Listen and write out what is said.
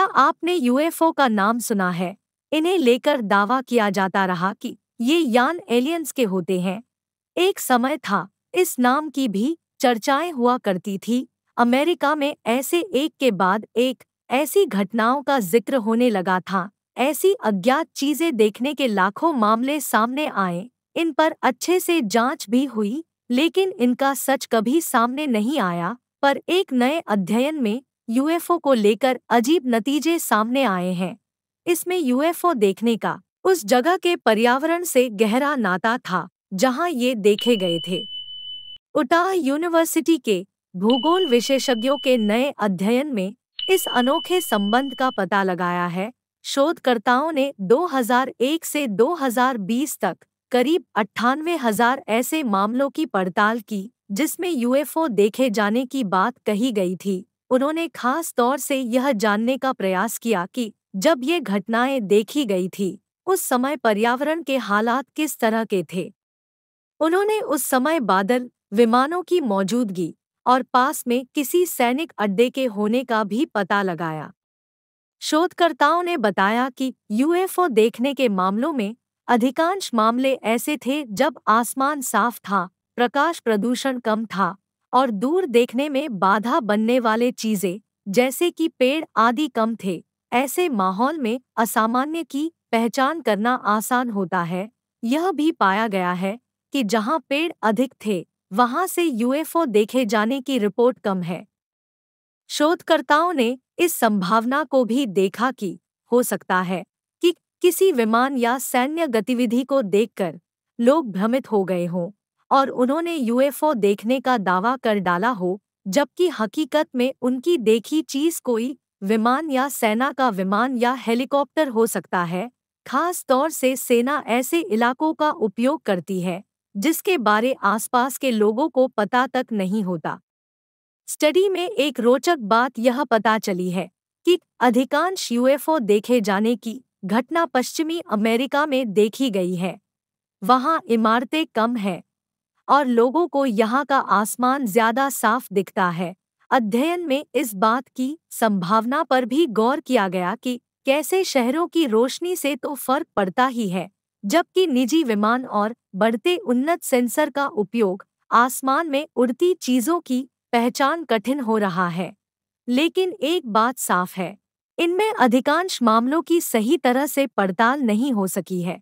क्या आपने यूएफओ का नाम सुना है इन्हें लेकर दावा किया जाता रहा कि ये यान एलियंस के होते हैं एक समय था इस नाम की भी चर्चाएं हुआ करती थी अमेरिका में ऐसे एक के बाद एक ऐसी घटनाओं का जिक्र होने लगा था ऐसी अज्ञात चीजें देखने के लाखों मामले सामने आए इन पर अच्छे से जांच भी हुई लेकिन इनका सच कभी सामने नहीं आया पर एक नए अध्ययन में यूएफओ को लेकर अजीब नतीजे सामने आए हैं इसमें यूएफओ देखने का उस जगह के पर्यावरण से गहरा नाता था जहां ये देखे गए थे उटाह यूनिवर्सिटी के भूगोल विशेषज्ञों के नए अध्ययन में इस अनोखे संबंध का पता लगाया है शोधकर्ताओं ने 2001 से 2020 तक करीब अट्ठानवे हजार ऐसे मामलों की पड़ताल की जिसमें यूएफओ देखे जाने की बात कही गई थी उन्होंने खास तौर से यह जानने का प्रयास किया कि जब ये घटनाएं देखी गई थी उस समय पर्यावरण के हालात किस तरह के थे उन्होंने उस समय बादल विमानों की मौजूदगी और पास में किसी सैनिक अड्डे के होने का भी पता लगाया शोधकर्ताओं ने बताया कि यूएफओ देखने के मामलों में अधिकांश मामले ऐसे थे जब आसमान साफ था प्रकाश प्रदूषण कम था और दूर देखने में बाधा बनने वाले चीजें जैसे कि पेड़ आदि कम थे ऐसे माहौल में असामान्य की पहचान करना आसान होता है यह भी पाया गया है कि जहां पेड़ अधिक थे वहां से यूएफओ देखे जाने की रिपोर्ट कम है शोधकर्ताओं ने इस संभावना को भी देखा कि हो सकता है कि किसी विमान या सैन्य गतिविधि को देखकर लोग भ्रमित हो गए हों और उन्होंने यूएफओ देखने का दावा कर डाला हो जबकि हकीकत में उनकी देखी चीज कोई विमान या सेना का विमान या हेलीकॉप्टर हो सकता है खास तौर से सेना ऐसे इलाकों का उपयोग करती है जिसके बारे आसपास के लोगों को पता तक नहीं होता स्टडी में एक रोचक बात यह पता चली है कि अधिकांश यूएफओ देखे जाने की घटना पश्चिमी अमेरिका में देखी गई है वहाँ इमारतें कम हैं और लोगों को यहाँ का आसमान ज्यादा साफ दिखता है अध्ययन में इस बात की संभावना पर भी गौर किया गया कि कैसे शहरों की रोशनी से तो फर्क पड़ता ही है जबकि निजी विमान और बढ़ते उन्नत सेंसर का उपयोग आसमान में उड़ती चीजों की पहचान कठिन हो रहा है लेकिन एक बात साफ है इनमें अधिकांश मामलों की सही तरह से पड़ताल नहीं हो सकी है